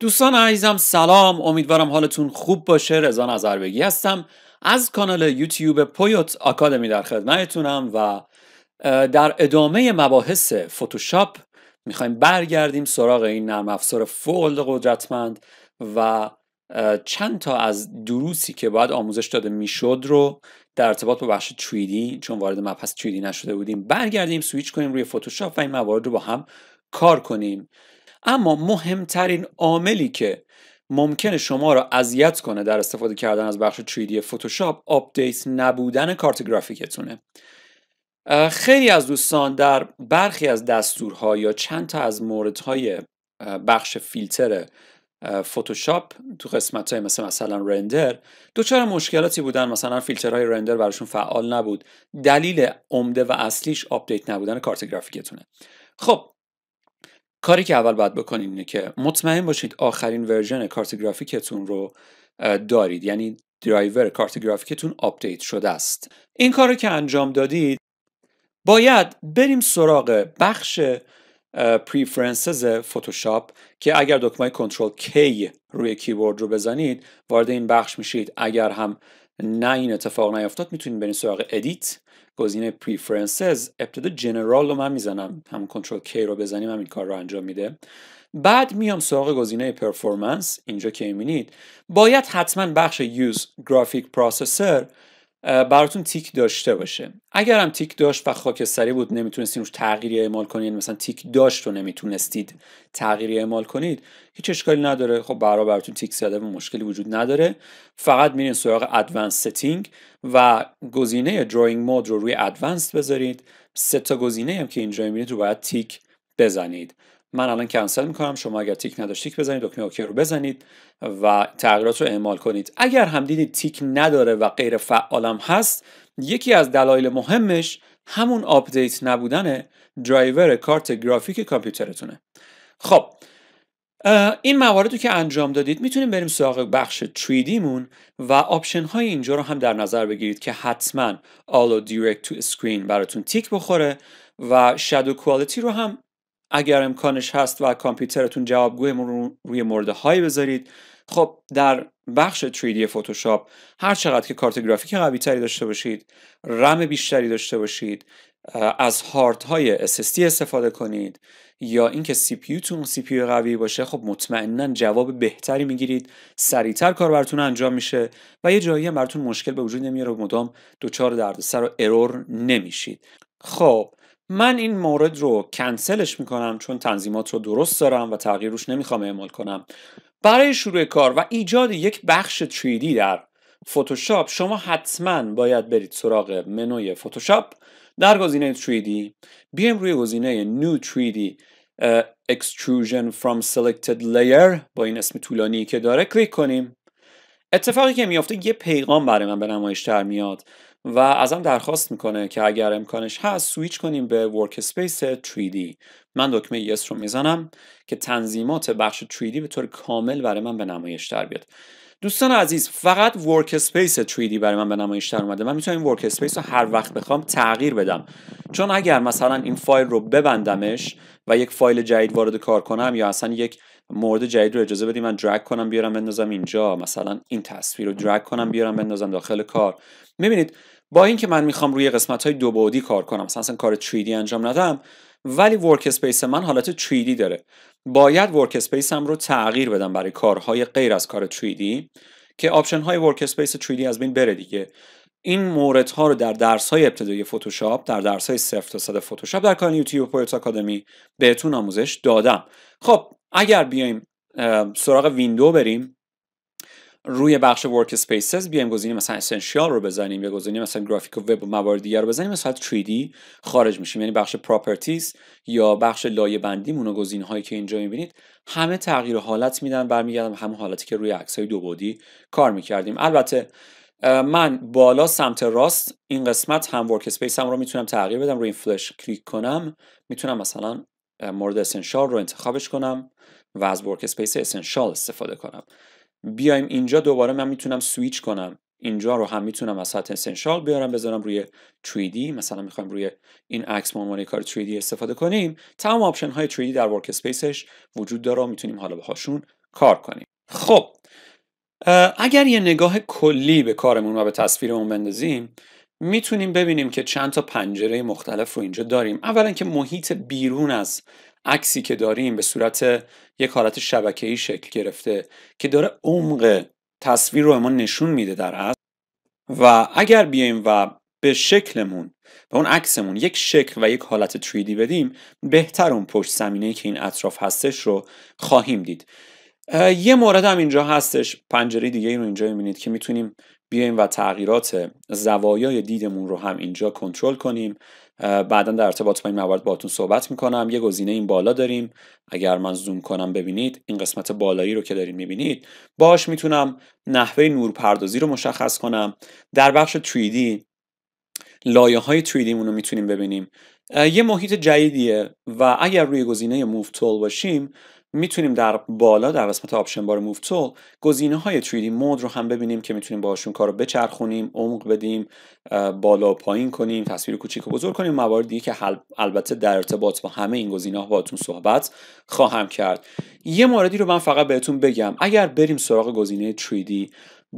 دوستان عزیزم سلام امیدوارم حالتون خوب باشه رضا بگی هستم از کانال یوتیوب پویوت آکادمی در خدمتتونم و در ادامه مباحث فتوشاپ میخوایم برگردیم سراغ این نرم افزار فوق قدرتمند و چند تا از دروسی که باید آموزش داده میشد رو در ارتباط با بخش 3D چون وارد مبحث 3D نشده بودیم برگردیم سویچ کنیم روی فتوشاپ و این موارد رو با هم کار کنیم اما مهمترین عاملی که ممکنه شما را اذیت کنه در استفاده کردن از بخش 3D فتوشاپ آپدیت نبودن کارت گرافیکتونه خیلی از دوستان در برخی از دستورها یا چند تا از موردهای بخش فیلتر فتوشاپ تو قسمت های مثل مثلا رندر دوچار مشکلاتی بودن مثلا فیلترهای رندر براشون فعال نبود دلیل عمده و اصلیش آپدیت نبودن کارت گرافیکتونه خب کاری که اول باید بکنیم اینه که مطمئن باشید آخرین ورژن کارت گرافیکتون رو دارید یعنی درایور کارت گرافیکتون آپدیت شده است این کار رو که انجام دادید باید بریم سراغ بخش پریفرنسز فتوشاپ که اگر دکمه کنترل کی روی کیبورد رو بزنید وارد این بخش میشید اگر هم نه این اتفاق نیفتاد میتونید برین سراغ ادیت گزینه پریفرنسز ابتدا جنرال رو من میزنم هم کنترل کی رو بزنیم همین این کار رو انجام میده بعد میام سراغ گزینه پرفورمنس اینجا که میبینید باید حتما بخش یوز گرافیک پروسسور براتون تیک داشته باشه اگر هم تیک داشت و خاکستری بود نمیتونستید روش تغییری اعمال کنید مثلا تیک داشت و نمیتونستید تغییری اعمال کنید هیچ اشکالی نداره خب برای براتون تیک زده و مشکلی وجود نداره فقط میرین سراغ ادوانس ستینگ و گزینه drawing مود رو روی ادوانس بذارید سه تا گزینه هم که اینجا میرید رو باید تیک بزنید من الان کنسل میکنم شما اگر تیک نداشت تیک بزنید دکمه اوکی رو بزنید و تغییرات رو اعمال کنید اگر هم دیدید تیک نداره و غیر فعالم هست یکی از دلایل مهمش همون آپدیت نبودن درایور کارت گرافیک کامپیوترتونه خب این موارد رو که انجام دادید میتونیم بریم سراغ بخش 3D مون و آپشن های اینجا رو هم در نظر بگیرید که حتما آلو Direct to Screen براتون تیک بخوره و Shadow Quality رو هم اگر امکانش هست و کامپیوترتون جوابگوی رو روی مورد های بذارید خب در بخش 3D فتوشاپ هر چقدر که کارت گرافیک قوی تری داشته باشید رم بیشتری داشته باشید از هارد های SSD استفاده کنید یا اینکه سی پی تون سی پی قوی باشه خب مطمئنا جواب بهتری میگیرید سریعتر کار براتون انجام میشه و یه جایی هم براتون مشکل به وجود نمیاره و مدام دچار دردسر و ارور نمیشید خب من این مورد رو کنسلش میکنم چون تنظیمات رو درست دارم و تغییر روش نمیخوام اعمال کنم برای شروع کار و ایجاد یک بخش 3D در فتوشاپ شما حتما باید برید سراغ منوی فتوشاپ در گزینه 3D بیایم روی گزینه New 3D Extrusion from Selected Layer با این اسم طولانی که داره کلیک کنیم اتفاقی که میافته یه پیغام برای من به نمایش در میاد و ازم درخواست میکنه که اگر امکانش هست سویچ کنیم به ورکسپیس 3D من دکمه یس رو میزنم که تنظیمات بخش 3D به طور کامل برای من به نمایش در بیاد دوستان عزیز فقط ورکسپیس 3D برای من به نمایش در اومده من میتونم ورکسپیس رو هر وقت بخوام تغییر بدم چون اگر مثلا این فایل رو ببندمش و یک فایل جدید وارد کار کنم یا اصلا یک مورد جدید رو اجازه بدیم من درگ کنم بیارم بندازم اینجا مثلا این تصویر رو درگ کنم بیارم بندازم داخل کار میبینید با اینکه من میخوام روی قسمت های دو بعدی کار کنم مثلا, کار 3D انجام ندم ولی ورک اسپیس من حالت 3D داره باید ورک اسپیس رو تغییر بدم برای کارهای غیر از کار 3D که آپشن های ورک اسپیس 3D از بین بره دیگه این ها رو در درس های ابتدایی فتوشاپ در درس های صفر تا صد فتوشاپ در کانال یوتیوب پویت آکادمی بهتون آموزش دادم خب اگر بیایم سراغ ویندو بریم روی بخش ورک اسپیسز بیایم گزینه مثلا اسنشیال رو بزنیم یا گزینه مثلا گرافیک و وب و موارد دیگر رو بزنیم مثلا 3D خارج میشیم یعنی بخش پراپرتیز یا بخش لایه بندی و گزینهایی هایی که اینجا میبینید همه تغییر حالت میدن برمیگردم همه حالتی که روی عکس های دو بعدی کار میکردیم البته من بالا سمت راست این قسمت هم ورک اسپیس هم رو میتونم تغییر بدم روی این فلش کلیک کنم میتونم مثلا مورد اسنشال رو انتخابش کنم و از ورک اسپیس استفاده کنم بیایم اینجا دوباره من میتونم سویچ کنم اینجا رو هم میتونم از سطح اسنشال بیارم بذارم روی 3D مثلا میخوایم روی این عکس معماری کار 3D استفاده کنیم تمام آپشن های 3D در ورک اسپیسش وجود داره و میتونیم حالا باهاشون کار کنیم خب اگر یه نگاه کلی به کارمون و به تصویرمون بندازیم میتونیم ببینیم که چند تا پنجره مختلف رو اینجا داریم اولا که محیط بیرون از عکسی که داریم به صورت یک حالت شبکه‌ای شکل گرفته که داره عمق تصویر رو ما نشون میده در اصل و اگر بیایم و به شکلمون به اون عکسمون یک شکل و یک حالت 3D بدیم بهتر اون پشت زمینه که این اطراف هستش رو خواهیم دید یه مورد هم اینجا هستش پنجره دیگه ای رو اینجا میبینید که میتونیم بیایم و تغییرات زوایای دیدمون رو هم اینجا کنترل کنیم بعدا در ارتباط با این موارد باهاتون صحبت میکنم یه گزینه این بالا داریم اگر من زوم کنم ببینید این قسمت بالایی رو که دارین میبینید باش میتونم نحوه نورپردازی رو مشخص کنم در بخش 3D لایه های 3D رو میتونیم ببینیم یه محیط جدیدیه و اگر روی گزینه موو تول باشیم میتونیم در بالا در قسمت آپشن بار موو تول گزینه های 3D مود رو هم ببینیم که میتونیم باشون کار رو بچرخونیم عمق بدیم بالا و پایین کنیم تصویر کوچیک و بزرگ کنیم مواردی که البته در ارتباط با همه این گزینه ها باهاتون صحبت خواهم کرد یه موردی رو من فقط بهتون بگم اگر بریم سراغ گزینه 3D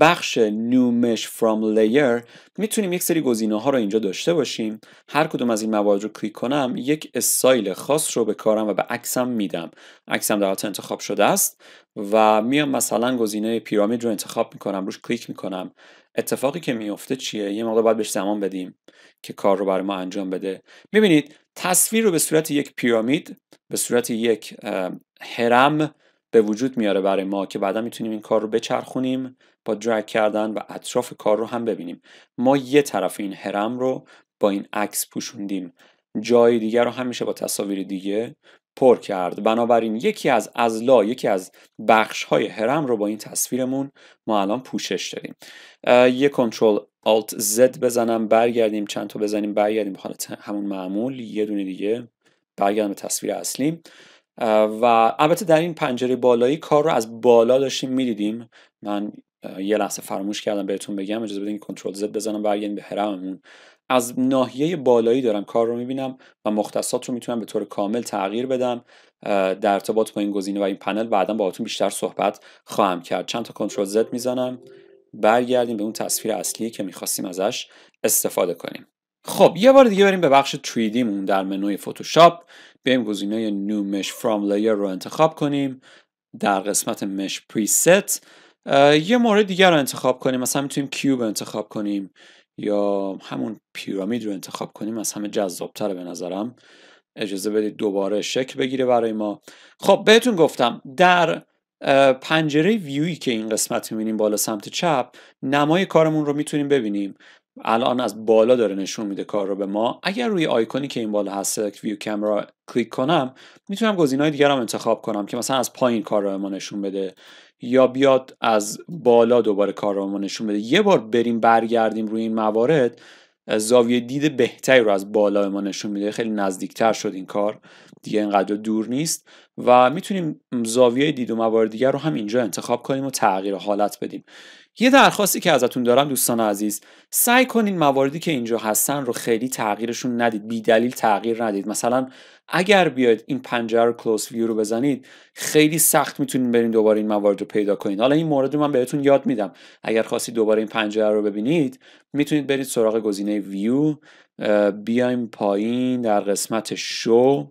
بخش new فرام from layer میتونیم یک سری گزینه ها رو اینجا داشته باشیم هر کدوم از این موارد رو کلیک کنم یک استایل خاص رو به کارم و به عکسم میدم عکسم در حالت انتخاب شده است و میام مثلا گزینه پیرامید رو انتخاب میکنم روش کلیک میکنم اتفاقی که میفته چیه یه موقع باید بهش زمان بدیم که کار رو برای ما انجام بده میبینید تصویر رو به صورت یک پیرامید به صورت یک هرم به وجود میاره برای ما که بعدا میتونیم این کار رو بچرخونیم با درگ کردن و اطراف کار رو هم ببینیم ما یه طرف این هرم رو با این عکس پوشوندیم جای دیگر رو همیشه با تصاویر دیگه پر کرد بنابراین یکی از ازلا یکی از بخش های هرم رو با این تصویرمون ما الان پوشش دادیم یه کنترل Alt Z بزنم برگردیم چند تا بزنیم برگردیم به همون معمول یه دونه دیگه برگردم به تصویر اصلی. و البته در این پنجره بالایی کار رو از بالا داشتیم میدیدیم من یه لحظه فراموش کردم بهتون بگم اجازه بدین کنترل زد بزنم برگردیم به هرممون از ناحیه بالایی دارم کار رو میبینم و مختصات رو میتونم به طور کامل تغییر بدم در ارتباط با این گزینه و این پنل بعدا باهاتون بیشتر صحبت خواهم کرد چند تا کنترل زد میزنم برگردیم به اون تصویر اصلی که میخواستیم ازش استفاده کنیم خب یه بار دیگه بریم به بخش 3D مون در منوی فتوشاپ بیایم گزینه نو مش فرام لیر رو انتخاب کنیم در قسمت مش پریست یه مورد دیگر رو انتخاب کنیم مثلا میتونیم کیوب انتخاب کنیم یا همون پیرامید رو انتخاب کنیم از همه جذابتره به نظرم اجازه بدید دوباره شکل بگیره برای ما خب بهتون گفتم در پنجره ویوی که این قسمت میبینیم بالا سمت چپ نمای کارمون رو میتونیم ببینیم الان از بالا داره نشون میده کار رو به ما اگر روی آیکونی که این بالا هست Select View Camera کلیک کنم میتونم گزینه‌های دیگر هم انتخاب کنم که مثلا از پایین کار رو به ما نشون بده یا بیاد از بالا دوباره کار رو به ما نشون بده یه بار بریم برگردیم روی این موارد زاویه دید بهتری رو از بالا به ما نشون میده خیلی نزدیکتر شد این کار دیگه اینقدر دور نیست و میتونیم زاویه دید و موارد دیگر رو هم اینجا انتخاب کنیم و تغییر حالت بدیم یه درخواستی که ازتون دارم دوستان عزیز سعی کنین مواردی که اینجا هستن رو خیلی تغییرشون ندید بی دلیل تغییر ندید مثلا اگر بیاید این پنجره رو کلوز ویو رو بزنید خیلی سخت میتونین برین دوباره این موارد رو پیدا کنید حالا این مورد رو من بهتون یاد میدم اگر خواستید دوباره این پنجره رو ببینید میتونید برید سراغ گزینه ویو بیایم پایین در قسمت شو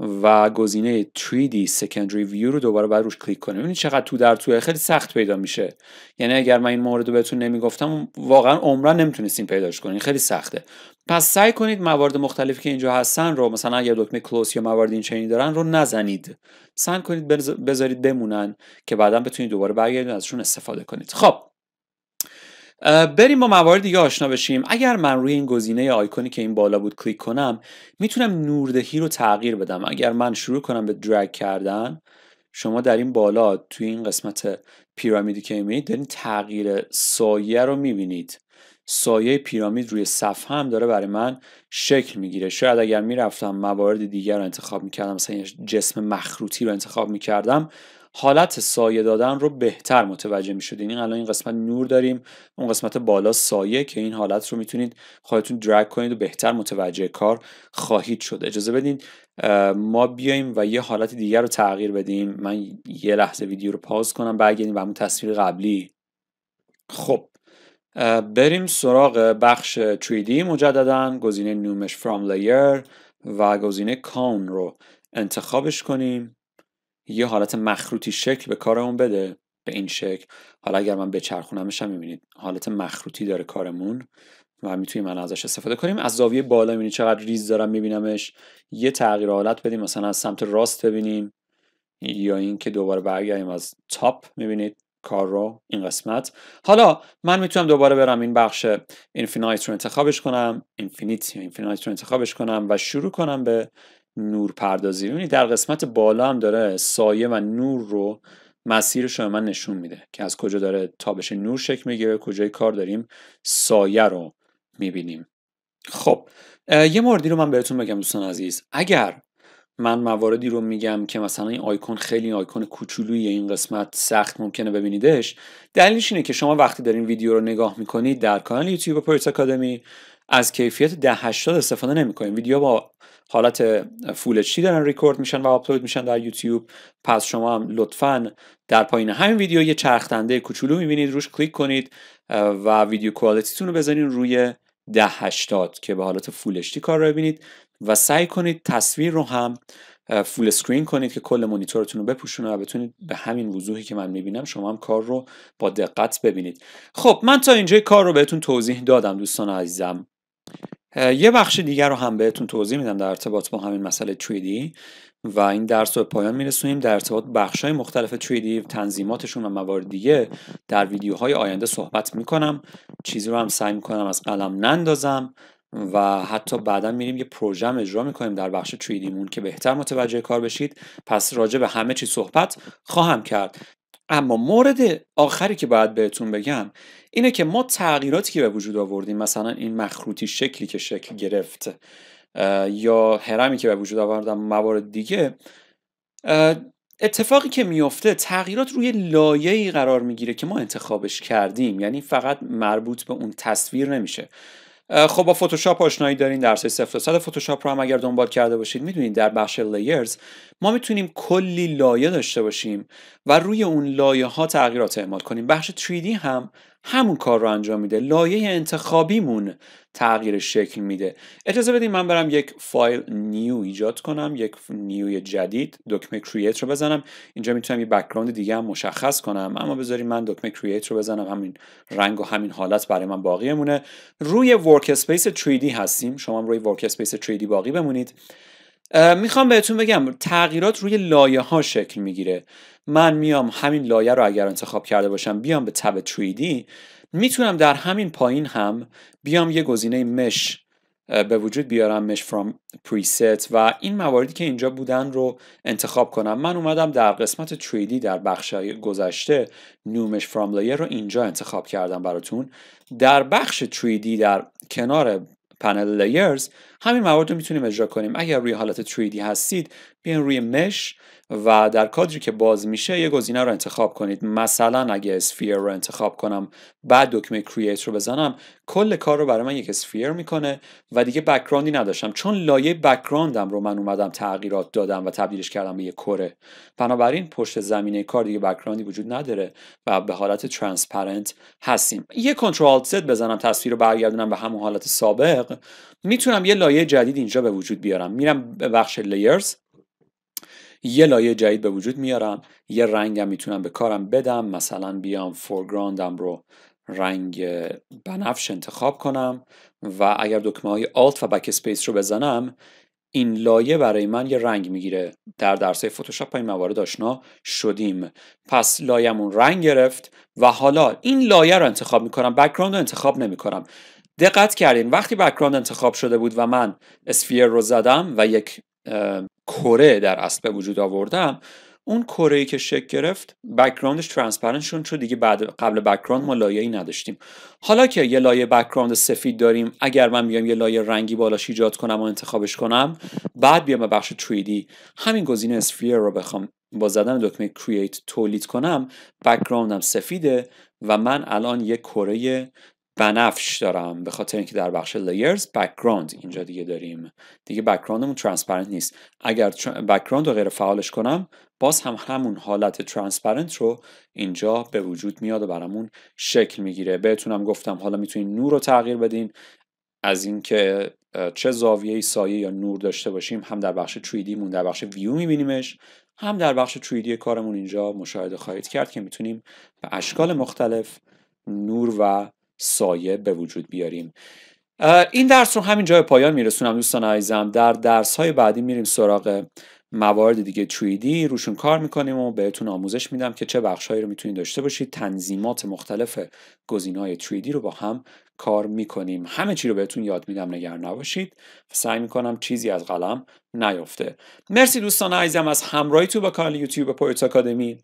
و گزینه 3D Secondary View رو دوباره باید روش کلیک کنه ببینید چقدر تو در تو خیلی سخت پیدا میشه یعنی اگر من این مورد رو بهتون نمیگفتم واقعا عمرا نمیتونستین پیداش کنین خیلی سخته پس سعی کنید موارد مختلفی که اینجا هستن رو مثلا اگر دکمه کلوز یا موارد این چنینی دارن رو نزنید سعی کنید بذارید بمونن که بعدا بتونید دوباره برگردید ازشون استفاده کنید خب بریم با موارد دیگه آشنا بشیم اگر من روی این گزینه آیکونی که این بالا بود کلیک کنم میتونم نوردهی رو تغییر بدم اگر من شروع کنم به درگ کردن شما در این بالا توی این قسمت پیرامیدی که میبینید دارین تغییر سایه رو میبینید سایه پیرامید روی صفحه هم داره برای من شکل میگیره شاید اگر میرفتم موارد دیگر رو انتخاب میکردم مثلا جسم مخروطی رو انتخاب میکردم حالت سایه دادن رو بهتر متوجه می شدین این الان این قسمت نور داریم اون قسمت بالا سایه که این حالت رو میتونید خودتون درگ کنید و بهتر متوجه کار خواهید شد اجازه بدین ما بیایم و یه حالت دیگر رو تغییر بدیم من یه لحظه ویدیو رو پاز کنم برگردیم به همون تصویر قبلی خب بریم سراغ بخش 3D مجددا گزینه نومش فرام لایر و گزینه کان رو انتخابش کنیم یه حالت مخروطی شکل به کارمون بده به این شکل حالا اگر من بچرخونمش هم میبینید حالت مخروطی داره کارمون و میتونیم من ازش استفاده کنیم از زاویه بالا میبینید چقدر ریز دارم میبینمش یه تغییر حالت بدیم مثلا از سمت راست ببینیم یا اینکه دوباره برگردیم از تاپ میبینید کار رو این قسمت حالا من میتونم دوباره برم این بخش اینفینایت رو انتخابش کنم اینفینیت یا اینفینایت رو انتخابش کنم و شروع کنم به نور پردازی یعنی در قسمت بالا هم داره سایه و نور رو مسیرش رو من نشون میده که از کجا داره تابش نور شکل میگیره کجای کار داریم سایه رو میبینیم خب یه موردی رو من بهتون بگم دوستان عزیز اگر من مواردی رو میگم که مثلا این آیکون خیلی آیکون کوچولویی این قسمت سخت ممکنه ببینیدش دلیلش اینه که شما وقتی دارین ویدیو رو نگاه میکنید در کانال یوتیوب پرت آکادمی از کیفیت 1080 استفاده نمیکنید ویدیو با حالت چی دارن ریکورد میشن و آپلود میشن در یوتیوب پس شما هم لطفا در پایین همین ویدیو یه چرخنده کوچولو میبینید روش کلیک کنید و ویدیو کوالیتیتون رو بزنین روی ده هشتاد که به حالت فولشتی کار رو ببینید و سعی کنید تصویر رو هم فول سکرین کنید که کل مونیتورتون رو بپوشونه و بتونید به همین وضوحی که من میبینم شما هم کار رو با دقت ببینید خب من تا اینجا کار رو بهتون توضیح دادم دوستان عزیزم یه بخش دیگر رو هم بهتون توضیح میدم در ارتباط با همین مسئله تریدی و این درس رو به پایان میرسونیم در ارتباط بخش های مختلف تریدی تنظیماتشون و موارد دیگه در ویدیوهای آینده صحبت میکنم چیزی رو هم سعی میکنم از قلم نندازم و حتی بعدا میریم یه پروژه هم اجرا میکنیم در بخش تریدیمون که بهتر متوجه کار بشید پس راجع به همه چی صحبت خواهم کرد اما مورد آخری که باید بهتون بگم اینه که ما تغییراتی که به وجود آوردیم مثلا این مخروطی شکلی که شکل گرفت یا هرمی که به وجود آوردن موارد دیگه اتفاقی که میفته تغییرات روی لایه ای قرار میگیره که ما انتخابش کردیم یعنی فقط مربوط به اون تصویر نمیشه خب با فتوشاپ آشنایی دارین درس 0 تا فتوشاپ رو هم اگر دنبال کرده باشید میدونید در بخش لیرز ما میتونیم کلی لایه داشته باشیم و روی اون لایه ها تغییرات اعمال کنیم بخش 3D هم همون کار رو انجام میده لایه انتخابیمون تغییر شکل میده اجازه بدیم من برم یک فایل نیو ایجاد کنم یک نیوی جدید دکمه کرییت رو بزنم اینجا میتونم یه بک‌گراند دیگه هم مشخص کنم اما بذاریم من دکمه کرییت رو بزنم همین رنگ و همین حالت برای من باقی مونه روی ورک اسپیس 3D هستیم شما هم روی ورک اسپیس 3D باقی بمونید میخوام بهتون بگم تغییرات روی لایه ها شکل میگیره من میام همین لایه رو اگر انتخاب کرده باشم بیام به تب 3D میتونم در همین پایین هم بیام یه گزینه مش به وجود بیارم مش فرام preset و این مواردی که اینجا بودن رو انتخاب کنم من اومدم در قسمت 3D در بخش گذشته نومش فرام لایه رو اینجا انتخاب کردم براتون در بخش 3D در کنار پنل لیرز همین مواد رو میتونیم اجرا کنیم اگر روی حالت 3D هستید این روی مش و در کادری که باز میشه یه گزینه رو انتخاب کنید مثلا اگه اسفیر رو انتخاب کنم بعد دکمه کرییت رو بزنم کل کار رو برای من یک اسفیر میکنه و دیگه بکراندی نداشتم چون لایه بکراندم رو من اومدم تغییرات دادم و تبدیلش کردم به یک کره بنابراین پشت زمینه کار دیگه بکراندی وجود نداره و به حالت ترانسپرنت هستیم یه کنترل زد بزنم تصویر رو برگردونم به همون حالت سابق میتونم یه لایه جدید اینجا به وجود بیارم میرم به بخش لیرز یه لایه جدید به وجود میارم یه رنگم میتونم به کارم بدم مثلا بیام فورگراندم رو رنگ بنفش انتخاب کنم و اگر دکمه های Alt و Backspace رو بزنم این لایه برای من یه رنگ میگیره در درس فتوشاپ این موارد آشنا شدیم پس لایمون رنگ گرفت و حالا این لایه رو انتخاب میکنم بکراند رو انتخاب نمیکنم دقت کردین وقتی بکراند انتخاب شده بود و من اسفیر رو زدم و یک کره در اصل به وجود آوردم اون کره ای که شک گرفت بکگراندش ترانسپرنت شون چون دیگه بعد قبل بکگراند ما ای نداشتیم حالا که یه لایه بکگراند سفید داریم اگر من بیام یه لایه رنگی بالاش ایجاد کنم و انتخابش کنم بعد بیام به بخش 3D همین گزینه اسفیر رو بخوام با زدن دکمه کرییت تولید کنم بکگراندم سفیده و من الان یه کره بنفش دارم به خاطر اینکه در بخش layers background اینجا دیگه داریم دیگه بکگراندمون ترانسپرنت نیست اگر بکگراند رو غیر فعالش کنم باز هم همون حالت ترانسپرنت رو اینجا به وجود میاد و برامون شکل میگیره بهتونم گفتم حالا میتونین نور رو تغییر بدین از اینکه چه زاویه سایه یا نور داشته باشیم هم در بخش 3D مون در بخش ویو میبینیمش هم در بخش 3D کارمون اینجا مشاهده خواهید کرد که میتونیم به اشکال مختلف نور و سایه به وجود بیاریم این درس رو همین جای پایان میرسونم دوستان عزیزم در درس های بعدی میریم سراغ موارد دیگه تریدی. روشون کار میکنیم و بهتون آموزش میدم که چه بخشهایی رو میتونید داشته باشید تنظیمات مختلف گزینه های تویدی رو با هم کار میکنیم همه چی رو بهتون یاد میدم نگران نباشید سعی میکنم چیزی از قلم نیفته مرسی دوستان عزیزم از همراهی تو با کانال یوتیوب پویت آکادمی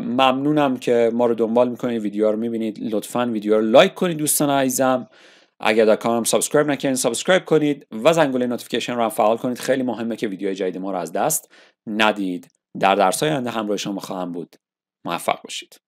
ممنونم که ما رو دنبال میکنید ویدیو رو میبینید لطفا ویدیو رو لایک کنید دوستان عزیزم اگر در کانالم سابسکرایب نکنید سابسکرایب کنید و زنگوله نوتیفیکیشن رو هم فعال کنید خیلی مهمه که ویدیوهای جدید ما رو از دست ندید در درس های آینده همراه شما خواهم بود موفق باشید